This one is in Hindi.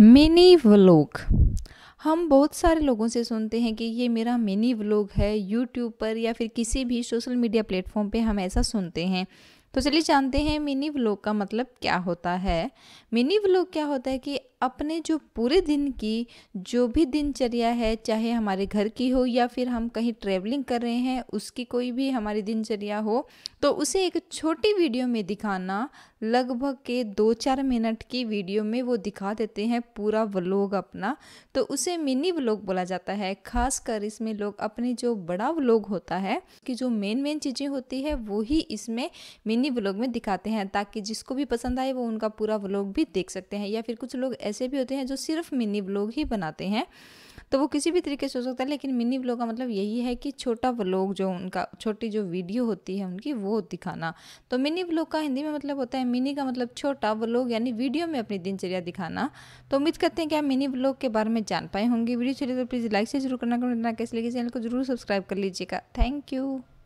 मिनी व्लॉग हम बहुत सारे लोगों से सुनते हैं कि ये मेरा मिनी व्लॉग है यूट्यूब पर या फिर किसी भी सोशल मीडिया प्लेटफॉर्म पे हम ऐसा सुनते हैं तो चलिए जानते हैं मिनी व्लॉग का मतलब क्या होता है मिनी व्लॉग क्या होता है कि अपने जो पूरे दिन की जो भी दिनचर्या है चाहे हमारे घर की हो या फिर हम कहीं ट्रैवलिंग कर रहे हैं उसकी कोई भी हमारी दिनचर्या हो तो उसे एक छोटी वीडियो में दिखाना लगभग के दो चार मिनट की वीडियो में वो दिखा देते हैं पूरा व्लॉग अपना तो उसे मिनी व्लॉग बोला जाता है खासकर इसमें लोग अपने जो बड़ा व्लॉग होता है कि जो मेन मेन चीज़ें होती है वो ही इसमें मिनी व्लॉग में दिखाते हैं ताकि जिसको भी पसंद आए वो उनका पूरा व्लॉग भी देख सकते हैं या फिर कुछ लोग ऐसे भी होते हैं जो सिर्फ मिनी व्लॉग ही बनाते हैं तो वो किसी भी तरीके से हो सकता है लेकिन मिनी व्लॉग का मतलब यही है कि छोटा व्लॉग जो उनका छोटी जो वीडियो होती है उनकी वो दिखाना तो मिनी व्लॉग का हिंदी में मतलब होता है मिनी का मतलब छोटा व्लॉग यानी वीडियो में अपनी दिनचर्या दिखाना तो उम्मीद करते हैं कि आप मिनी व्लॉग के बारे में जान पाए होंगे वीडियो चलिए तो प्लीज़ लाइक से जरूर करना करना कैसे लगे चैनल को जरूर सब्सक्राइब कर लीजिएगा थैंक यू